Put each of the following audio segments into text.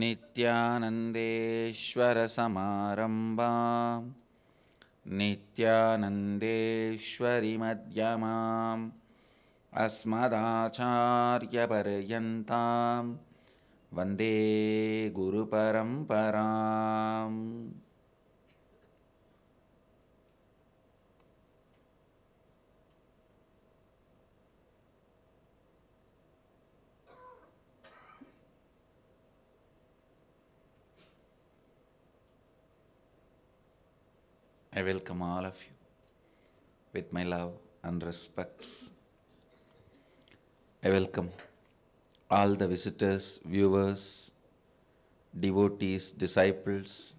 नित्यानन्देश्वरसमारम्भां मध्यमाम् अस्मदाचार्यपर्यन्तां वन्दे गुरुपरम्पराम् I welcome all of you with my love and respects. I welcome all the visitors, viewers, devotees, disciples,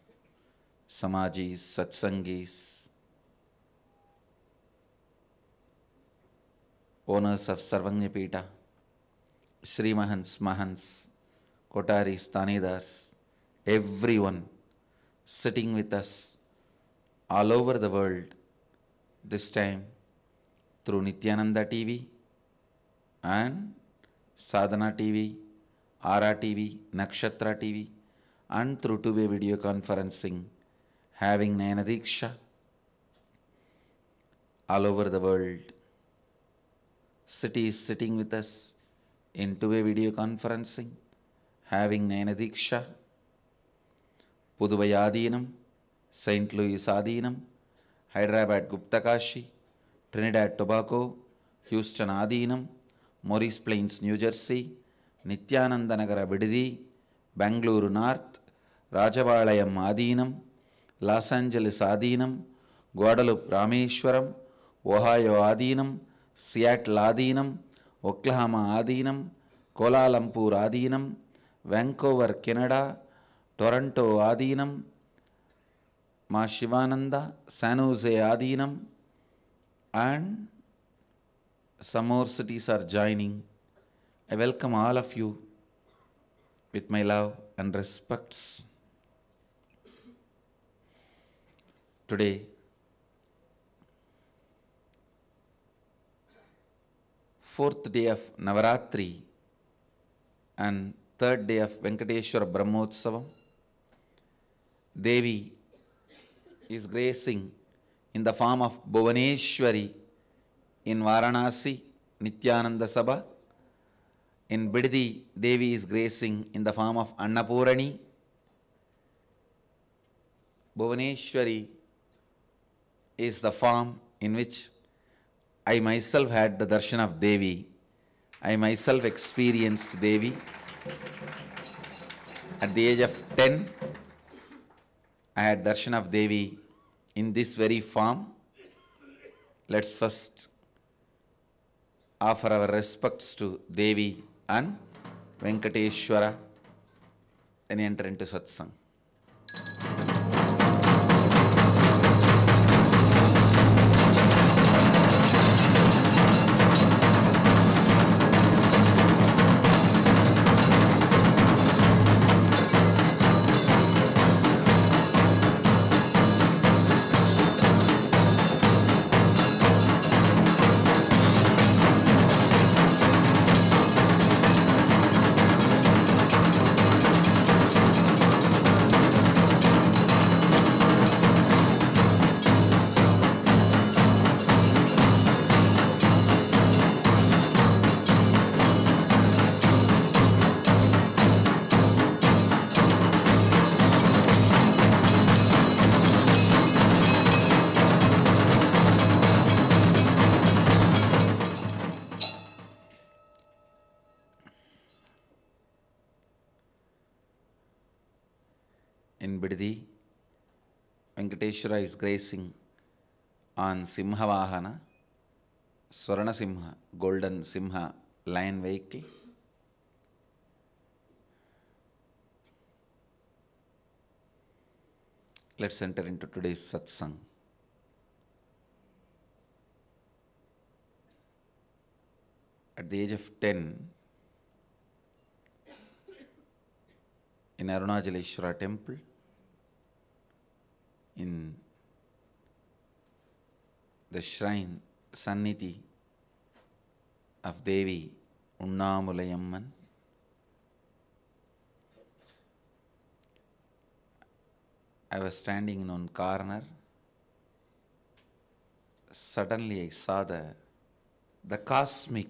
samajis, satsangis, owners of pita, Sri Mahans, Mahans, Kotaris, Tanidars, everyone sitting with us all over the world, this time through Nityananda TV and Sadhana TV, Ara TV, Nakshatra TV, and through two way video conferencing, having Nayanadiksha, all over the world. City is sitting with us in two way video conferencing, having Nayanadiksha, Diksha, Puduvayadinam. Saint Louis ఆధీనం Hyderabad Guptakashi Trinidad Tobago Houston ఆధీనం Morris Plains New Jersey Nithyanandanagara Bidadi Bengaluru north Rajapalayam ఆధీనం Los Angeles ఆధీనం గోడలు Rameswaram Ohio ఆధీనం Seattle ఆధీనం Oklahoma ఆధీనం Kuala Lumpur ఆధీనం Vancouver Canada Toronto ఆధీనం Ma Shivananda, San Jose Adinam, and some more cities are joining. I welcome all of you with my love and respects. Today, fourth day of Navaratri and third day of Venkateshwar Brahmotsavam, Devi is gracing in the form of Bhuvaneshwari in Varanasi, Nityananda Sabha. In Biddi, Devi is gracing in the form of Annapurani. Bhuvaneshwari is the form in which I myself had the darshan of Devi. I myself experienced Devi at the age of 10. I had darshan of Devi in this very form. Let's first offer our respects to Devi and Venkateshwara and enter into satsang. in Biddi. Venkateshwara is grazing on Simhavahana, Swarana Simha, Golden Simha lion vehicle. Let's enter into today's satsang. At the age of 10, in Arunachaleshwara temple, in the shrine, Sanniti of Devi Unnamulayamman. I was standing in one corner. Suddenly I saw the, the cosmic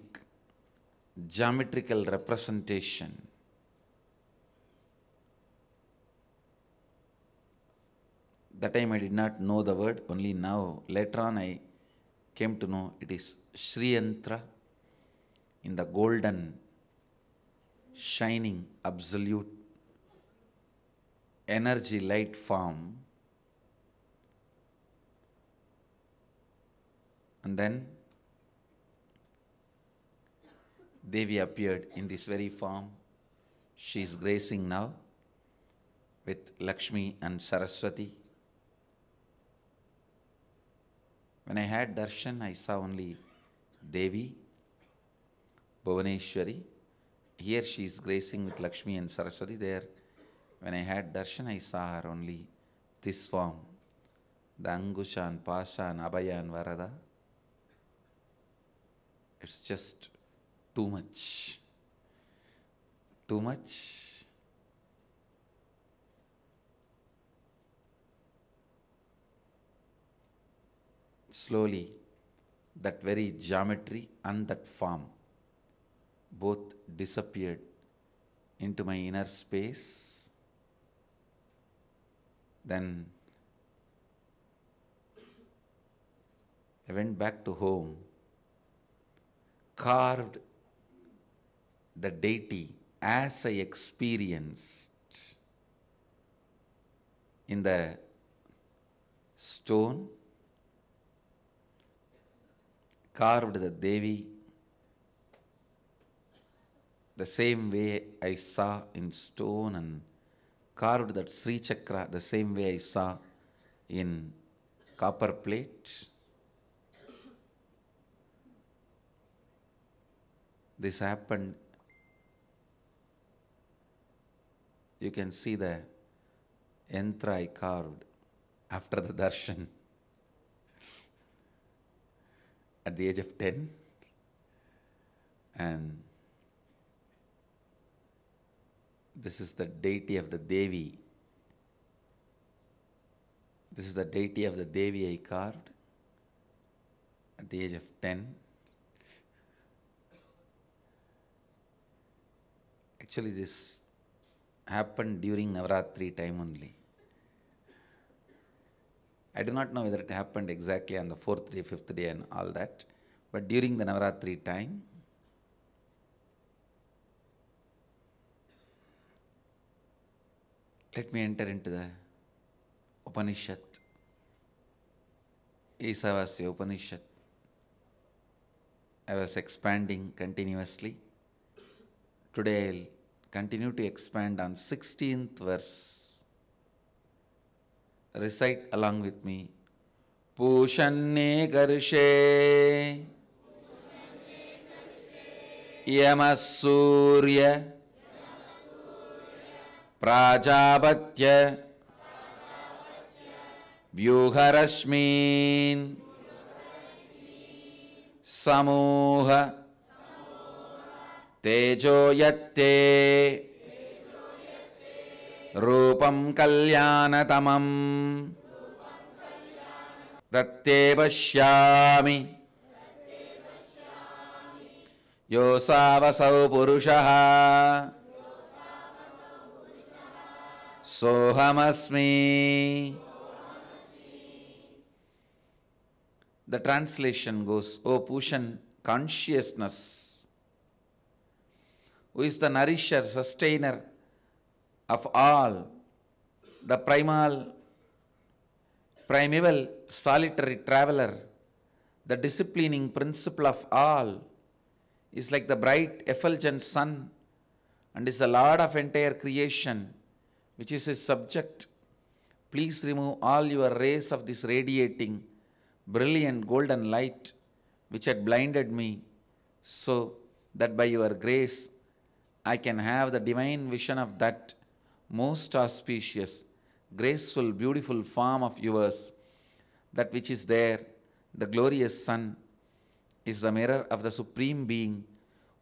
geometrical representation that time I did not know the word, only now, later on, I came to know it is Sriyantra in the golden, shining, absolute energy light form. And then Devi appeared in this very form. She is gracing now with Lakshmi and Saraswati. When I had darshan, I saw only Devi, Bhuvaneshwari. Here she is gracing with Lakshmi and Saraswati. There, when I had darshan, I saw her only this form the Angushan, Pashan, Abhayan, Varada. It's just too much. Too much slowly that very geometry and that form both disappeared into my inner space. Then I went back to home, carved the deity as I experienced in the stone carved the Devi the same way I saw in stone and carved that Sri Chakra the same way I saw in copper plate. This happened. You can see the yantra I carved after the darshan at the age of 10 and this is the deity of the Devi. This is the deity of the Devi I carved at the age of 10. Actually, this happened during Navratri time only. I do not know whether it happened exactly on the fourth day, fifth day, and all that. But during the Navaratri time, let me enter into the Upanishad, Isavasya Upanishad. I was expanding continuously. Today I'll continue to expand on 16th verse ै अलाङ्ग् वित् मी पूषन्नि गर्षे यमसूर्य प्राजापत्य व्यूहरश्मिन् समूह तेजो रूपं कल्याणतमं प्रत्येव पश्यामि योऽसावसौ पुरुषः सोऽहमस्मि the translation goes O Pushan consciousness who is nourisher sustainer of all the primal, primeval, solitary traveler, the disciplining principle of all, is like the bright, effulgent sun and is the Lord of entire creation, which is his subject. Please remove all your rays of this radiating, brilliant golden light which had blinded me, so that by your grace I can have the divine vision of that most auspicious, graceful, beautiful form of yours, that which is there, the glorious sun, is the mirror of the Supreme Being,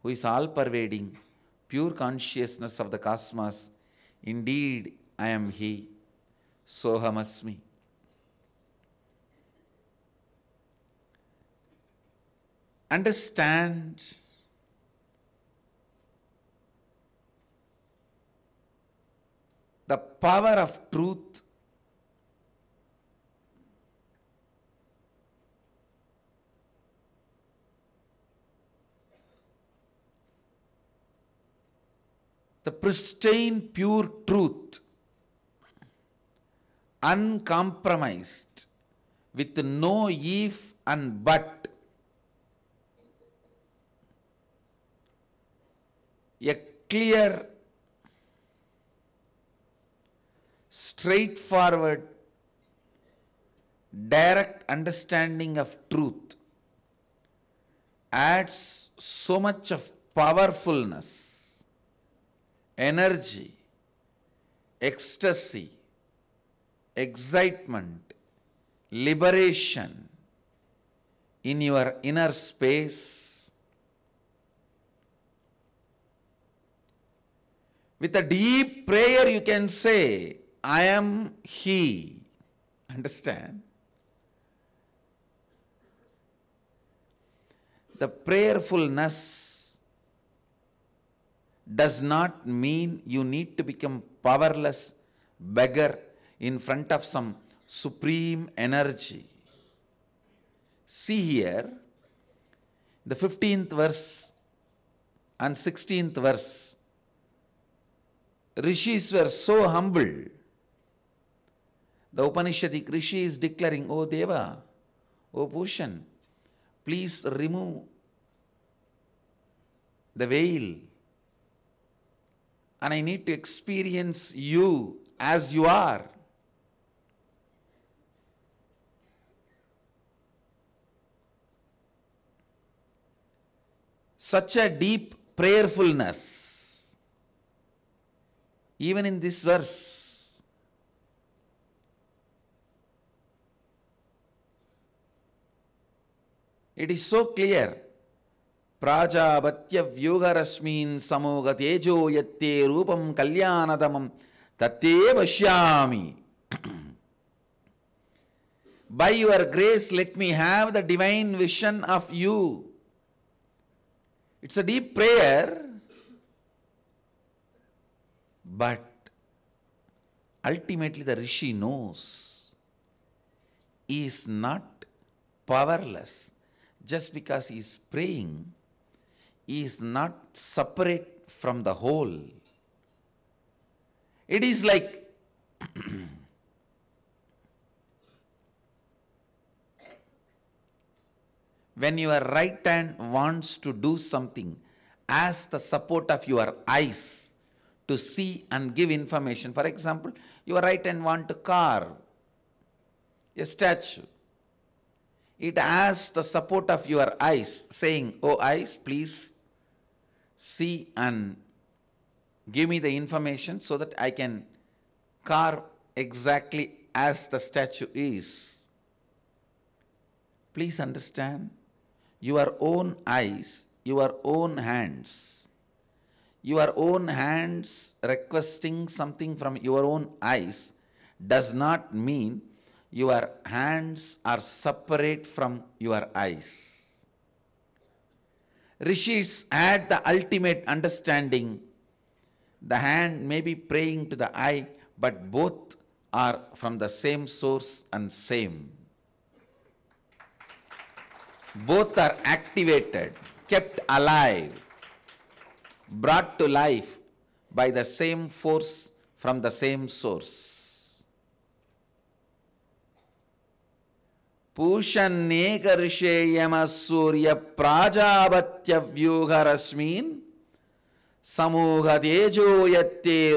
who is all pervading, pure consciousness of the cosmos. Indeed, I am He. Sohamasmi. Understand the power of truth the pristine pure truth uncompromised with no if and but a clear straightforward, direct understanding of truth adds so much of powerfulness, energy, ecstasy, excitement, liberation in your inner space. With a deep prayer, you can say, I am He. Understand? The prayerfulness does not mean you need to become powerless beggar in front of some supreme energy. See here, the 15th verse and 16th verse. Rishis were so humble the Upanishati Krishi is declaring, O Deva, O Pushan, please remove the veil and I need to experience you as you are. Such a deep prayerfulness, even in this verse. It is so clear. Praja Bhatya Vyugarasmin Samoga Tejo Yate kalyana Kalyanadamam Tate By your grace, let me have the divine vision of you. It's a deep prayer. But ultimately, the Rishi knows he is not powerless just because he is praying, he is not separate from the whole. It is like when your right hand wants to do something, as the support of your eyes to see and give information. For example, your right hand want to carve a statue. It has the support of your eyes, saying, Oh, eyes, please see and give me the information so that I can carve exactly as the statue is. Please understand your own eyes, your own hands, your own hands requesting something from your own eyes does not mean your hands are separate from your eyes. Rishis had the ultimate understanding. The hand may be praying to the eye, but both are from the same source and same. Both are activated, kept alive, brought to life by the same force from the same source. पूषन्ने कर्षे यमसूर्य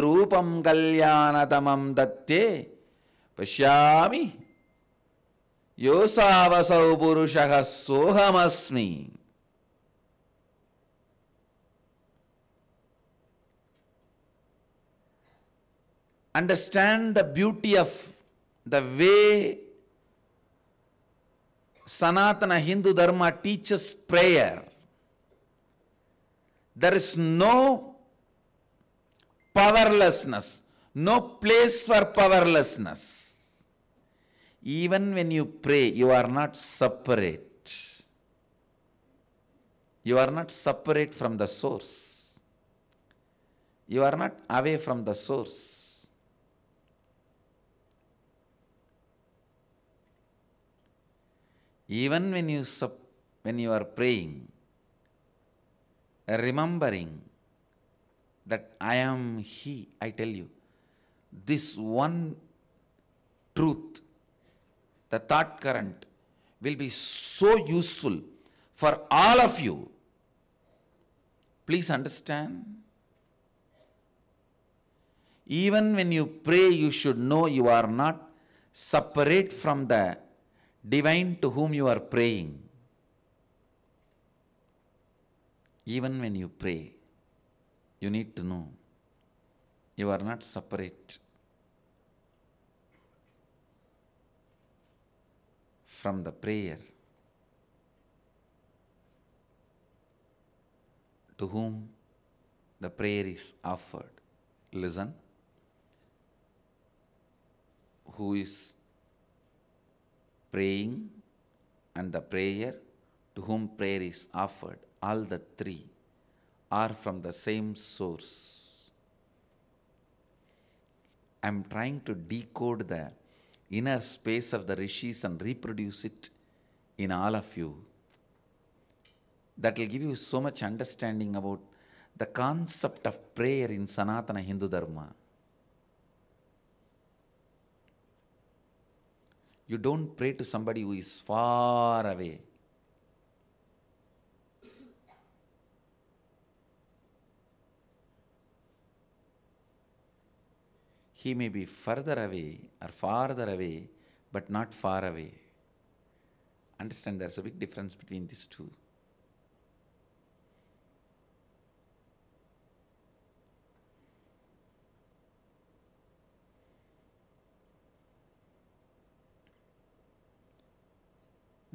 रूपं कल्याणतमं दत्ते पश्यामि योऽसावसौ पुरुषः सोऽहमस्मि understand the beauty of the way Sanatana Hindu Dharma teaches prayer. There is no powerlessness, no place for powerlessness. Even when you pray, you are not separate. You are not separate from the source. You are not away from the source Even when you, when you are praying, remembering that I am He, I tell you, this one truth, the thought current, will be so useful for all of you. Please understand. Even when you pray, you should know you are not separate from the divine to whom you are praying, even when you pray, you need to know you are not separate from the prayer to whom the prayer is offered. Listen. Who is praying and the prayer to whom prayer is offered, all the three are from the same source. I'm trying to decode the inner space of the rishis and reproduce it in all of you. That will give you so much understanding about the concept of prayer in Sanatana Hindu Dharma. You don't pray to somebody who is far away. He may be further away or farther away, but not far away. Understand there's a big difference between these two.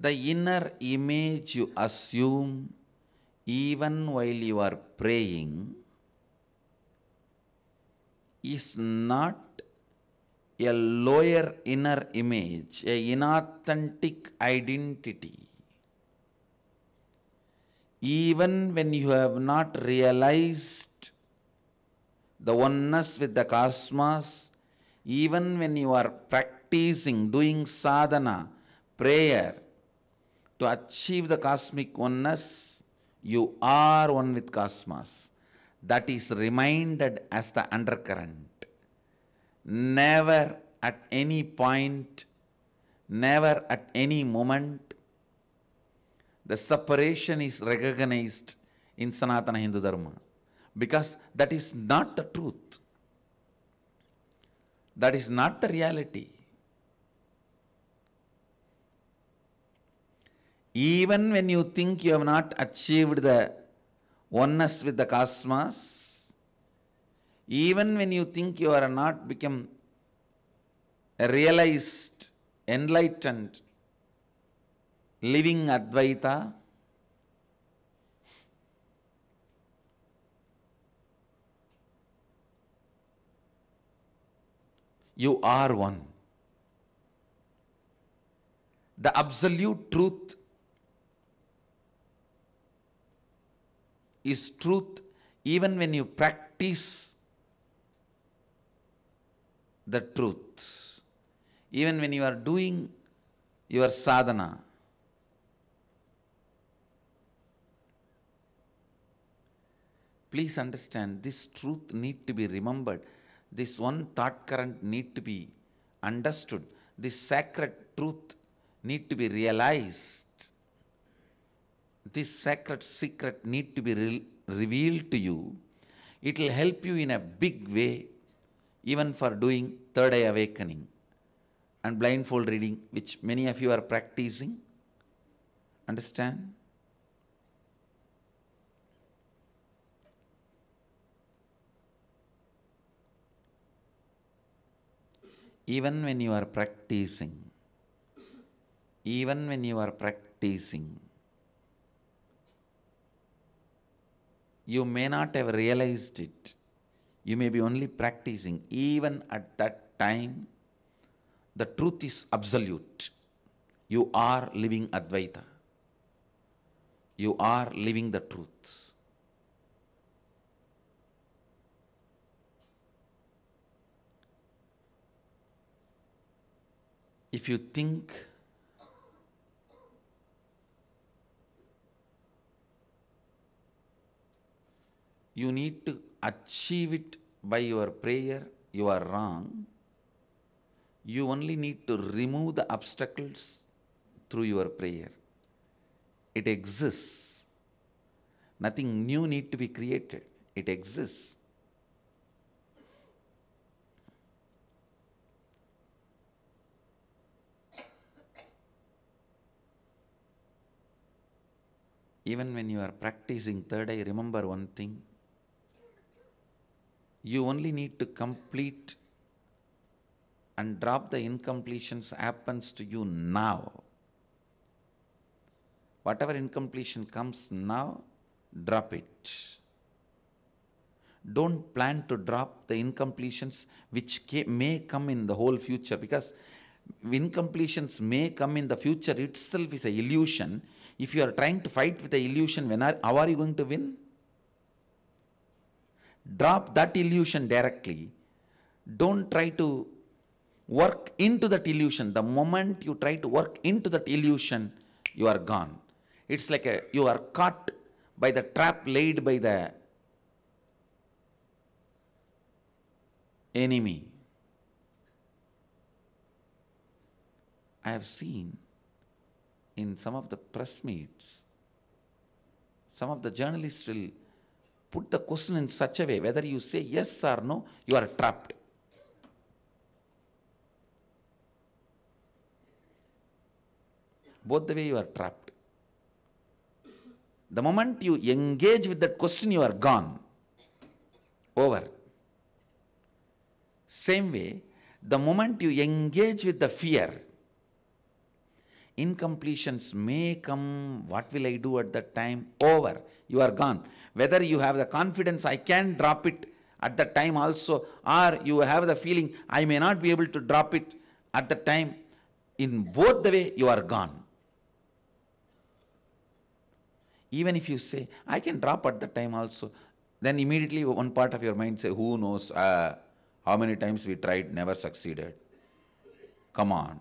The inner image you assume even while you are praying is not a lower inner image, a inauthentic identity. Even when you have not realized the oneness with the cosmos, even when you are practicing, doing sadhana, prayer, to achieve the cosmic oneness, you are one with cosmos. That is reminded as the undercurrent. Never at any point, never at any moment, the separation is recognized in Sanatana Hindu Dharma because that is not the truth. That is not the reality. Even when you think you have not achieved the oneness with the cosmos, even when you think you are not become a realized, enlightened, living Advaita, you are one. The absolute truth is truth even when you practice the truth. Even when you are doing your sadhana. Please understand this truth need to be remembered. This one thought current need to be understood. This sacred truth need to be realized this sacred secret need to be re revealed to you, it will help you in a big way, even for doing third eye awakening and blindfold reading, which many of you are practicing. Understand? Even when you are practicing, even when you are practicing, you may not have realized it. You may be only practicing. Even at that time, the truth is absolute. You are living Advaita. You are living the truth. If you think you need to achieve it by your prayer, you are wrong. You only need to remove the obstacles through your prayer. It exists. Nothing new need to be created. It exists. Even when you are practicing third eye, remember one thing you only need to complete and drop the incompletions happens to you now. Whatever incompletion comes now, drop it. Don't plan to drop the incompletions which may come in the whole future because incompletions may come in the future itself is an illusion. If you are trying to fight with the illusion, when are, how are you going to win? Drop that illusion directly. Don't try to work into that illusion. The moment you try to work into that illusion, you are gone. It's like a, you are caught by the trap laid by the enemy. I have seen in some of the press meets, some of the journalists will put the question in such a way whether you say yes or no, you are trapped. Both the way you are trapped. The moment you engage with that question, you are gone. Over. Same way, the moment you engage with the fear, incompletions may come. What will I do at that time? Over. You are gone whether you have the confidence I can drop it at that time also, or you have the feeling I may not be able to drop it at that time, in both the way you are gone. Even if you say, I can drop at that time also, then immediately one part of your mind say, who knows, uh, how many times we tried, never succeeded. Come on.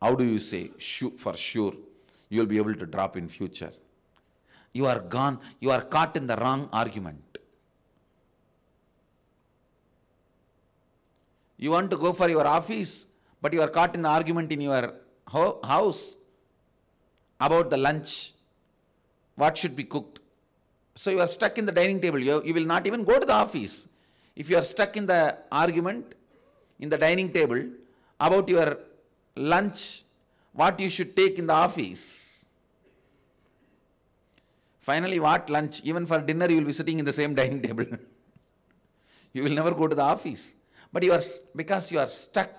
How do you say, for sure, you'll be able to drop in future? you are gone, you are caught in the wrong argument. You want to go for your office, but you are caught in the argument in your ho house about the lunch, what should be cooked. So you are stuck in the dining table. You, you will not even go to the office. If you are stuck in the argument in the dining table about your lunch, what you should take in the office, Finally, what lunch? Even for dinner, you will be sitting in the same dining table. you will never go to the office. But you are, because you are stuck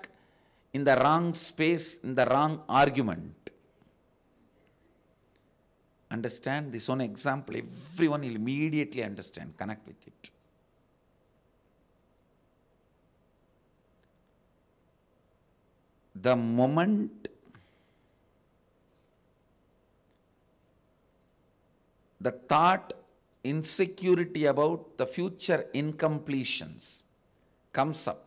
in the wrong space, in the wrong argument. Understand this one example, everyone will immediately understand, connect with it. The moment the thought insecurity about the future incompletions comes up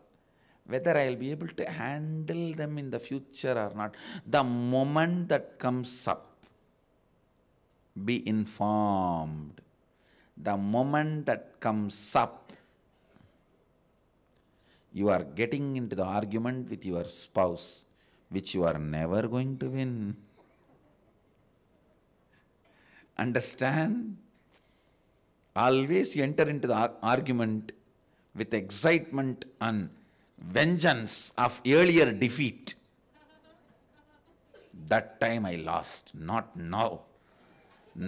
whether i will be able to handle them in the future or not the moment that comes up be informed the moment that comes up you are getting into the argument with your spouse which you are never going to win understand. Always you enter into the argument with excitement and vengeance of earlier defeat. That time I lost, not now.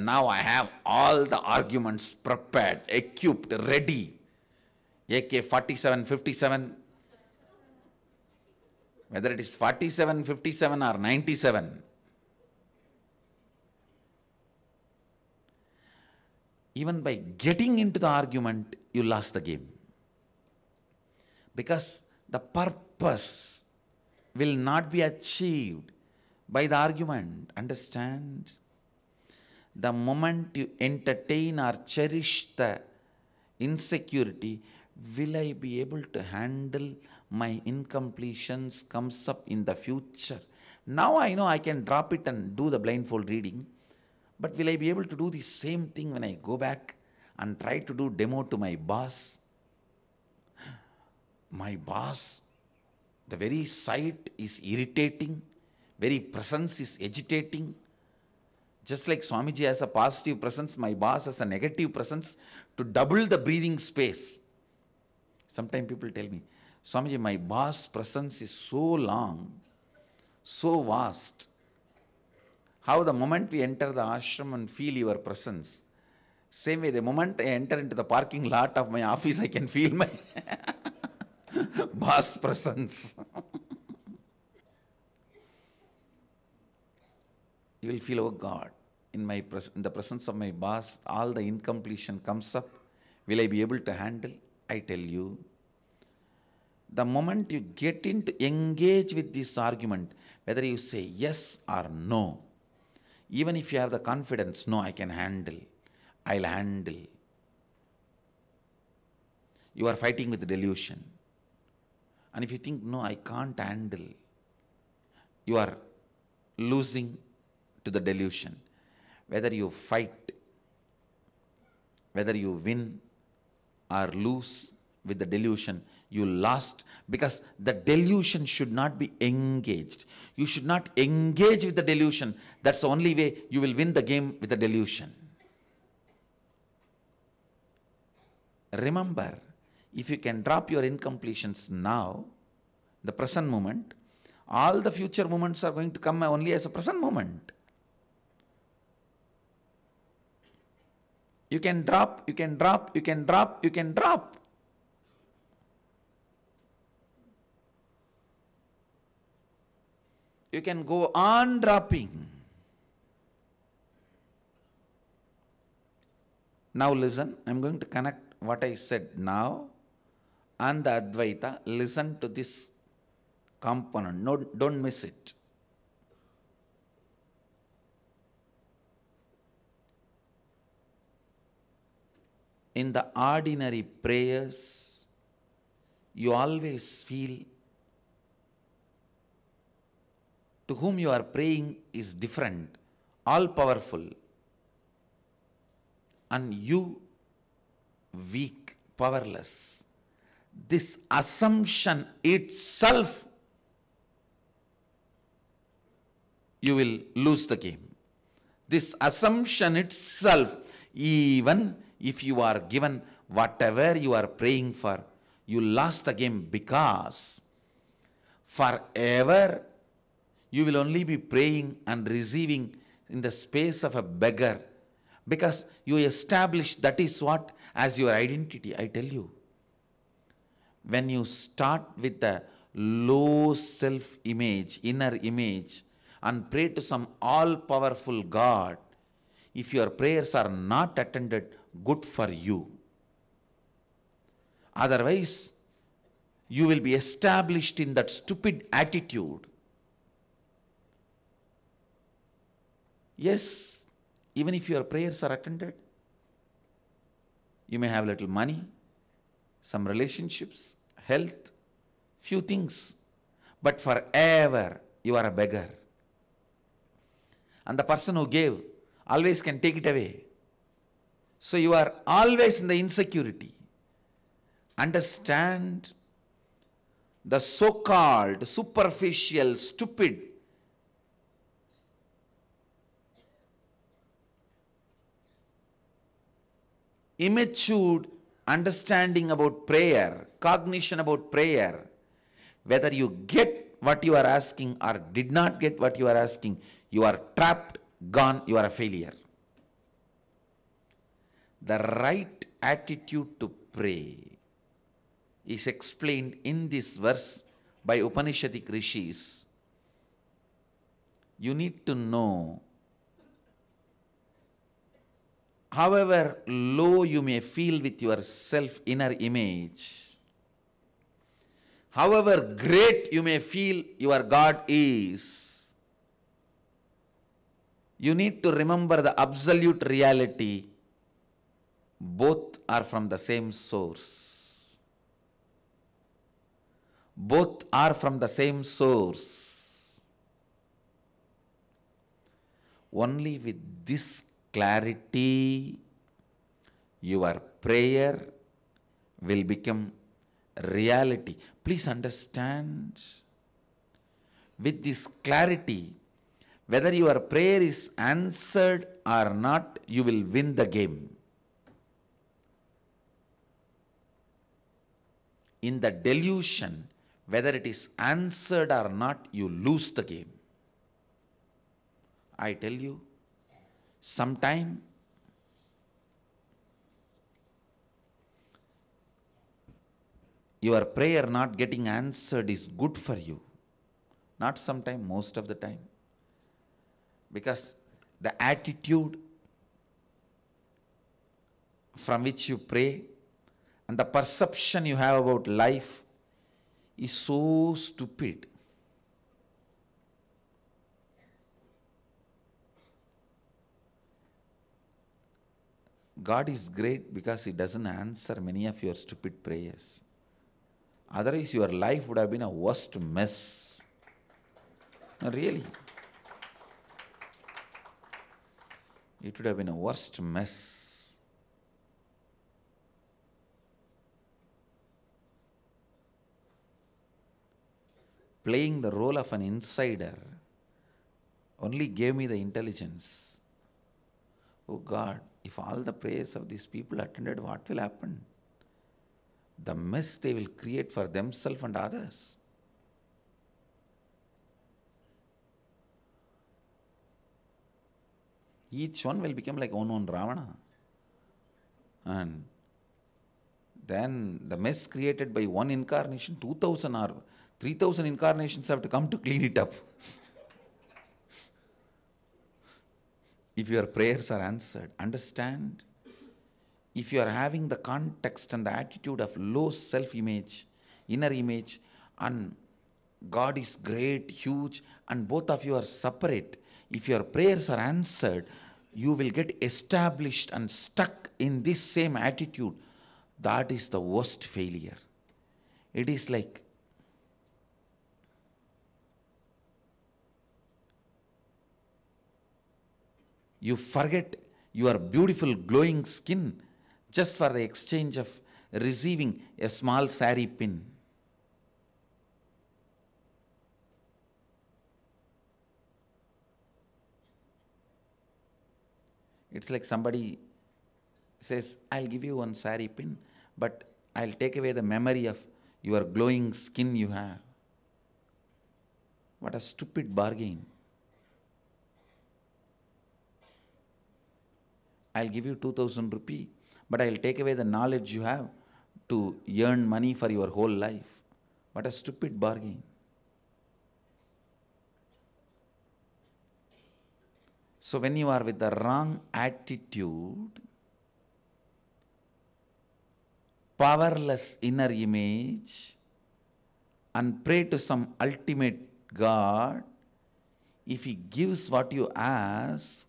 Now I have all the arguments prepared, equipped, ready. AK 47, 57. Whether it is 47, 57 or 97, even by getting into the argument, you lost the game. Because the purpose will not be achieved by the argument. Understand? The moment you entertain or cherish the insecurity, will I be able to handle my incompletions comes up in the future? Now I know I can drop it and do the blindfold reading. But will I be able to do the same thing when I go back and try to do demo to my boss? My boss, the very sight is irritating, very presence is agitating. Just like Swamiji has a positive presence, my boss has a negative presence to double the breathing space. Sometimes people tell me, Swamiji, my boss' presence is so long, so vast, how the moment we enter the ashram and feel your presence, same way, the moment I enter into the parking lot of my office, I can feel my boss presence. you will feel, oh God, in, my pres- in the presence of my boss, all the incompletion comes up. Will I be able to handle? I tell you, the moment you get into engage with this argument, whether you say yes or no, even if you have the confidence, no, I can handle, I'll handle. You are fighting with delusion. And if you think, no, I can't handle, you are losing to the delusion. Whether you fight, whether you win or lose, with the delusion, you lost because the delusion should not be engaged. You should not engage with the delusion. That's the only way you will win the game with the delusion. Remember, if you can drop your incompletions now, the present moment, all the future moments are going to come only as a present moment. You can drop, you can drop, you can drop, you can drop. you can go on dropping. Now listen, I am going to connect what I said now and the Advaita. Listen to this component, no, don't miss it. In the ordinary prayers, you always feel to whom you are praying is different, all powerful, and you weak, powerless. This assumption itself, you will lose the game. This assumption itself, even if you are given whatever you are praying for, you lost the game because forever you will only be praying and receiving in the space of a beggar because you establish that is what as your identity, I tell you. When you start with the low self image, inner image, and pray to some all powerful God, if your prayers are not attended, good for you. Otherwise, you will be established in that stupid attitude Yes, even if your prayers are attended, you may have little money, some relationships, health, few things, but forever you are a beggar. And the person who gave always can take it away. So you are always in the insecurity. Understand the so called superficial, stupid immature understanding about prayer, cognition about prayer, whether you get what you are asking or did not get what you are asking, you are trapped, gone, you are a failure. The right attitude to pray is explained in this verse by Upanishadic rishis. You need to know however low you may feel with your self inner image, however great you may feel your God is, you need to remember the absolute reality. Both are from the same source. Both are from the same source. Only with this clarity, your prayer will become reality. Please understand with this clarity, whether your prayer is answered or not, you will win the game. In the delusion, whether it is answered or not, you lose the game. I tell you, sometime your prayer not getting answered is good for you. Not sometime, most of the time. Because the attitude from which you pray and the perception you have about life is so stupid God is great because He doesn't answer many of your stupid prayers. Otherwise, your life would have been a worst mess. really. It would have been a worst mess. Playing the role of an insider only gave me the intelligence. Oh God, if all the prayers of these people attended, what will happen? The mess they will create for themselves and others. Each one will become like one own Ravana. And then the mess created by one incarnation, 2000 or 3000 incarnations have to come to clean it up. if your prayers are answered. Understand? If you are having the context and the attitude of low self image, inner image, and God is great, huge, and both of you are separate, if your prayers are answered, you will get established and stuck in this same attitude. That is the worst failure. It is like you forget your beautiful glowing skin just for the exchange of receiving a small sari pin. It's like somebody says, I'll give you one sari pin, but I'll take away the memory of your glowing skin you have. What a stupid bargain. I'll give you 2000 rupee, but I'll take away the knowledge you have to earn money for your whole life. What a stupid bargain. So, when you are with the wrong attitude, powerless inner image, and pray to some ultimate God, if He gives what you ask,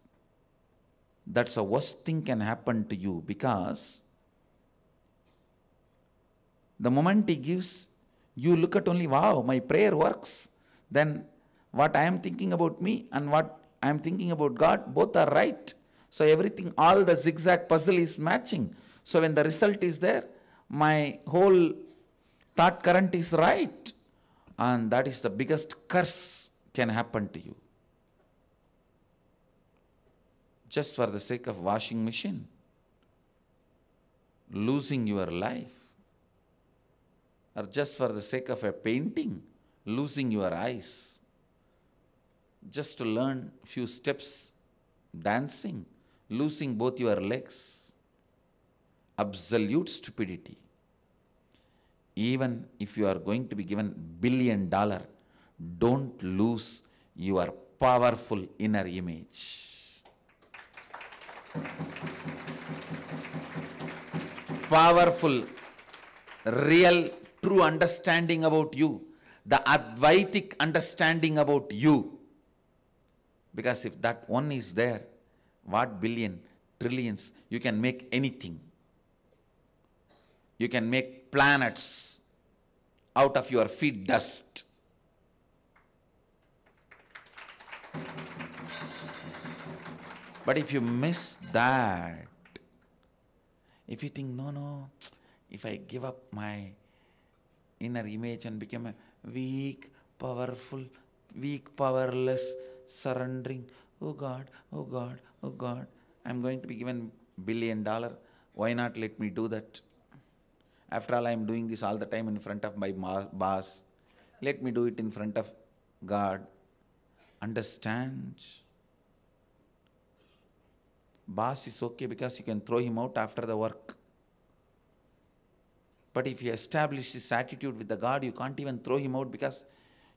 that's the worst thing can happen to you because the moment he gives, you look at only, wow, my prayer works. Then what I am thinking about me and what I am thinking about God, both are right. So everything, all the zigzag puzzle is matching. So when the result is there, my whole thought current is right. And that is the biggest curse can happen to you. just for the sake of washing machine, losing your life, or just for the sake of a painting, losing your eyes, just to learn few steps, dancing, losing both your legs. Absolute stupidity. Even if you are going to be given billion dollar, don't lose your powerful inner image powerful, real, true understanding about you, the Advaitic understanding about you. Because if that one is there, what billion, trillions, you can make anything. You can make planets out of your feet dust. But if you miss that, if you think, no, no, if I give up my inner image and become a weak, powerful, weak, powerless, surrendering, oh God, oh God, oh God, I'm going to be given billion dollar. Why not let me do that? After all, I'm doing this all the time in front of my boss. Let me do it in front of God. Understand Boss is okay because you can throw him out after the work. But if you establish this attitude with the God, you can't even throw him out because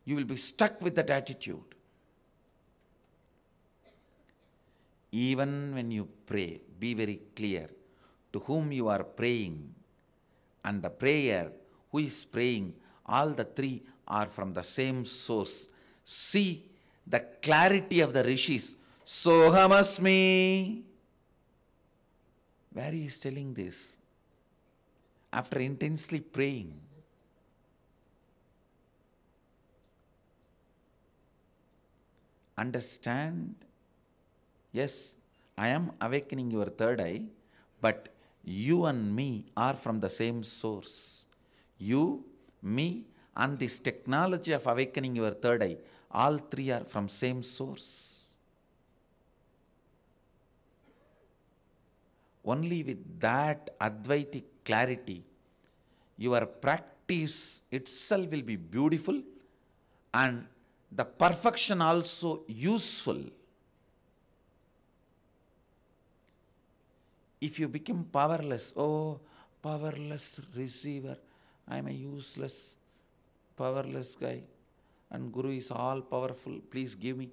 you will be stuck with that attitude. Even when you pray, be very clear to whom you are praying. And the prayer, who is praying, all the three are from the same source. See the clarity of the rishis. Sohamasmi where he is telling this after intensely praying. Understand, yes, I am awakening your third eye, but you and me are from the same source. You, me, and this technology of awakening your third eye, all three are from same source. Only with that Advaitic clarity, your practice itself will be beautiful and the perfection also useful. If you become powerless, oh, powerless receiver, I am a useless, powerless guy, and Guru is all powerful, please give me.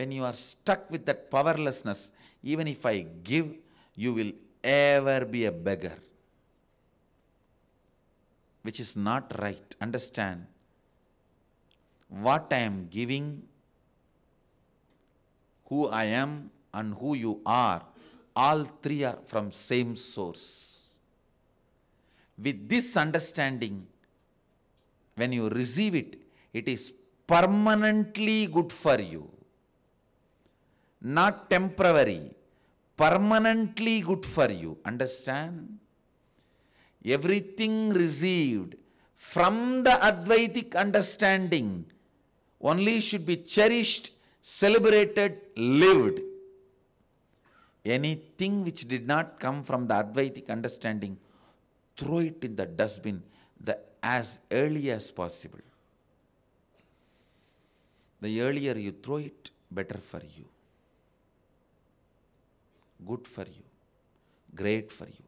When you are stuck with that powerlessness, even if I give, you will ever be a beggar, which is not right. Understand what I am giving, who I am, and who you are, all three are from same source. With this understanding, when you receive it, it is permanently good for you, not temporary permanently good for you. Understand? Everything received from the Advaitic understanding only should be cherished, celebrated, lived. Anything which did not come from the Advaitic understanding, throw it in the dustbin the, as early as possible. The earlier you throw it, better for you good for you, great for you.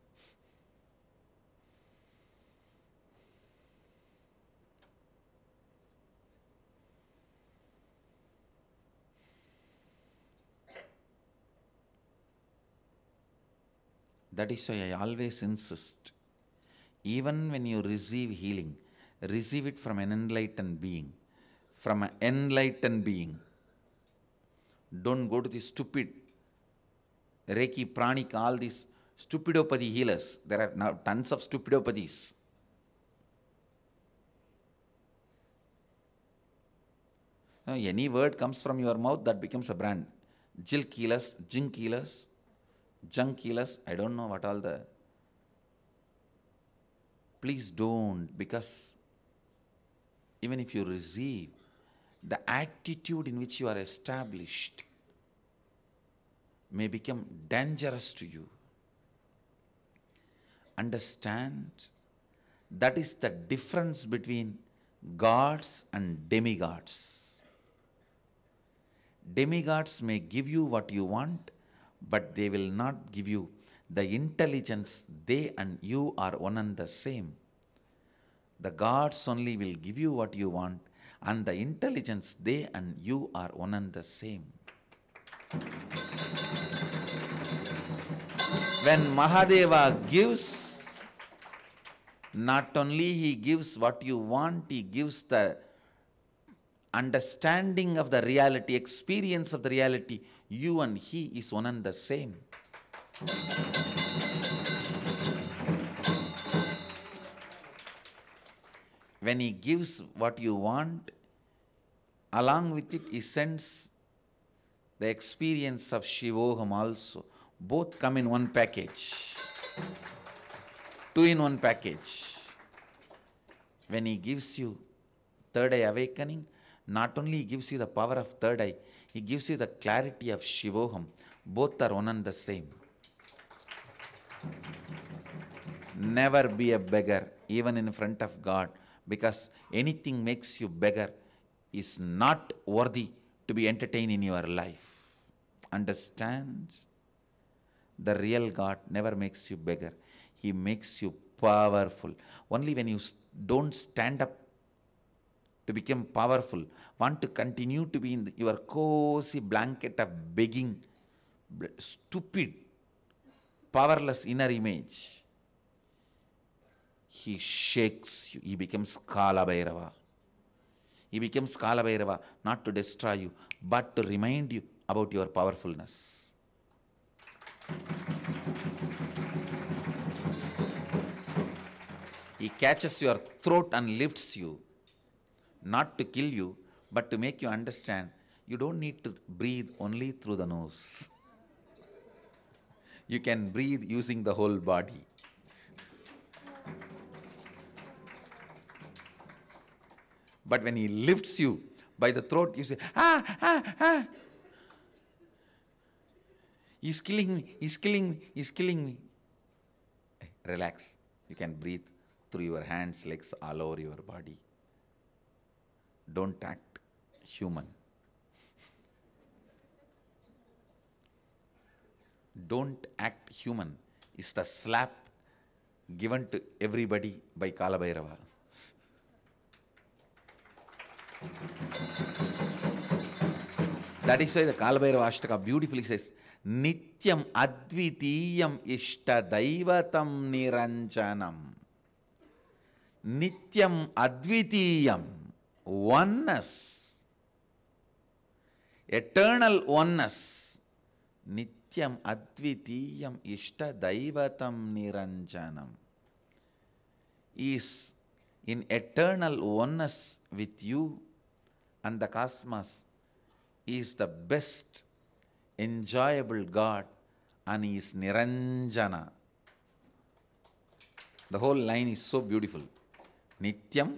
That is why I always insist even when you receive healing, receive it from an enlightened being. From an enlightened being. Don't go to the stupid Reiki, Pranic, all these stupidopathy healers. There are now tons of stupidopathies. Now, any word comes from your mouth, that becomes a brand. Jill healers, jink healers, junk healers, I don't know what all the... Please don't, because even if you receive, the attitude in which you are established may become dangerous to you. Understand that is the difference between gods and demigods. Demigods may give you what you want, but they will not give you the intelligence. They and you are one and the same. The gods only will give you what you want, and the intelligence, they and you are one and the same. When Mahadeva gives, not only he gives what you want, he gives the understanding of the reality, experience of the reality. You and he is one and the same. When he gives what you want, along with it, he sends the experience of Shivoham also both come in one package, two in one package. When he gives you third eye awakening, not only he gives you the power of third eye, he gives you the clarity of Shivoham. Both are one and the same. Never be a beggar, even in front of God, because anything makes you beggar is not worthy to be entertained in your life. Understand? The real God never makes you beggar. He makes you powerful. Only when you don't stand up to become powerful, want to continue to be in the, your cozy blanket of begging, stupid, powerless inner image, he shakes you. He becomes Kalabairava. He becomes Kalabairava not to destroy you, but to remind you about your powerfulness. He catches your throat and lifts you, not to kill you, but to make you understand you don't need to breathe only through the nose. You can breathe using the whole body. But when he lifts you by the throat, you say, ah, ah, ah. He's killing me. He's killing me. He's killing me. Eh, relax. You can breathe through your hands, legs, all over your body. Don't act human. Don't act human is the slap given to everybody by Kalabhairava. that is why the Kalabhairava Ashtaka beautifully says, నిత్యం అద్వితీయం ఇష్ట దైవతం నిరంజనం నిత్యం అద్వితీయం వన్నస్ eternal వన్నస్ నిత్యం అద్వితీయం ఇష్ట దైవతం నిరంజనం is in eternal oneness with you and the cosmos is the best enjoyable God and He is Niranjana. The whole line is so beautiful. Nityam,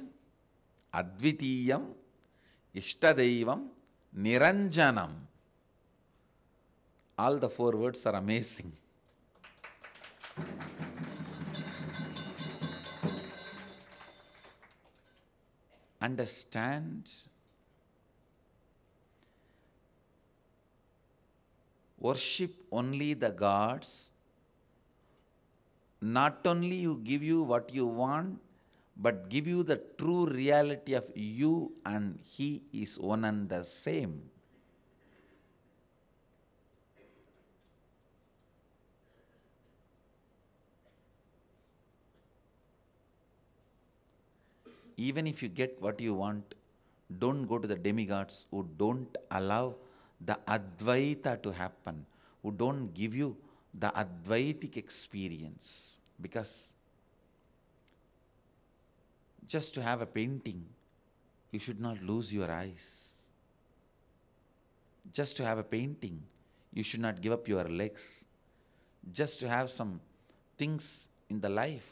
Advitiyam, Ishtadevam, Niranjanam. All the four words are amazing. Understand worship only the gods. Not only you give you what you want, but give you the true reality of you and he is one and the same. Even if you get what you want, don't go to the demigods who don't allow the Advaita to happen, who don't give you the Advaitic experience. Because just to have a painting, you should not lose your eyes. Just to have a painting, you should not give up your legs. Just to have some things in the life,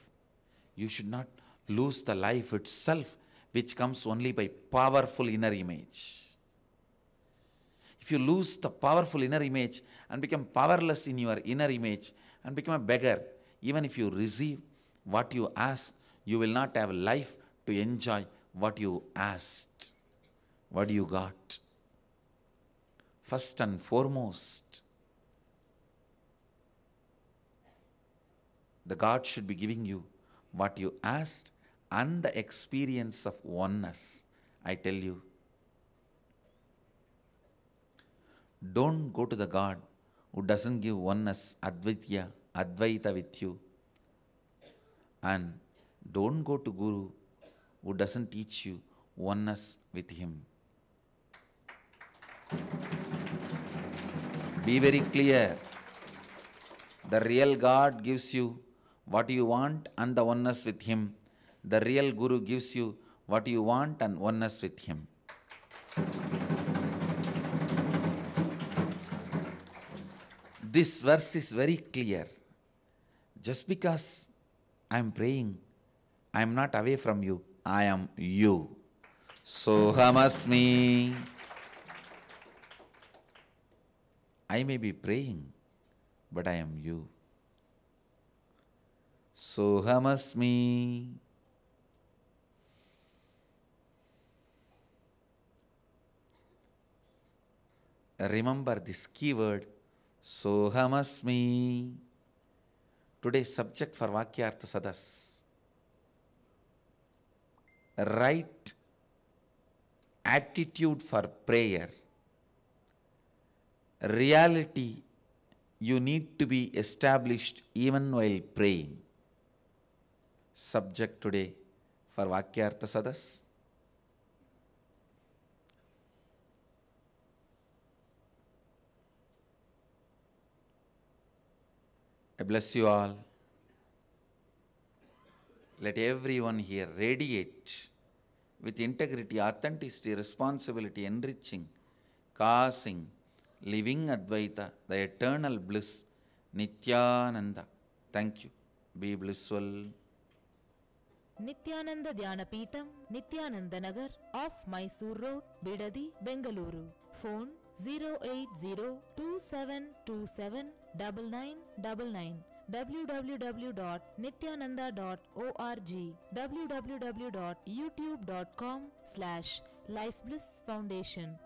you should not lose the life itself, which comes only by powerful inner image if you lose the powerful inner image and become powerless in your inner image and become a beggar, even if you receive what you ask, you will not have life to enjoy what you asked. What you got? First and foremost, the God should be giving you what you asked and the experience of oneness. I tell you, Don't go to the God who doesn't give oneness, Advaitya, Advaita with you. And don't go to Guru who doesn't teach you oneness with him. Be very clear. The real God gives you what you want and the oneness with Him. The real Guru gives you what you want and oneness with Him. this verse is very clear. Just because I am praying, I am not away from you, I am you. Sohamasmi. I may be praying, but I am you. Sohamasmi. Remember this keyword Sohamasmi. Today's subject for Vakyartha Sadas. Right attitude for prayer. Reality you need to be established even while praying. Subject today for Vakyartha Sadas. I bless you all. Let everyone here radiate with integrity, authenticity, responsibility, enriching, causing, living Advaita, the eternal bliss, Nityananda. Thank you. Be blissful. Nithyananda Dhyanapeetam Nithyananda Nagar off Mysuru road Bidadi Bengaluru phone zero double nine double nine W W W dot Nithyananda dot O R G W W W dot YouTube dot com slash life bliss foundation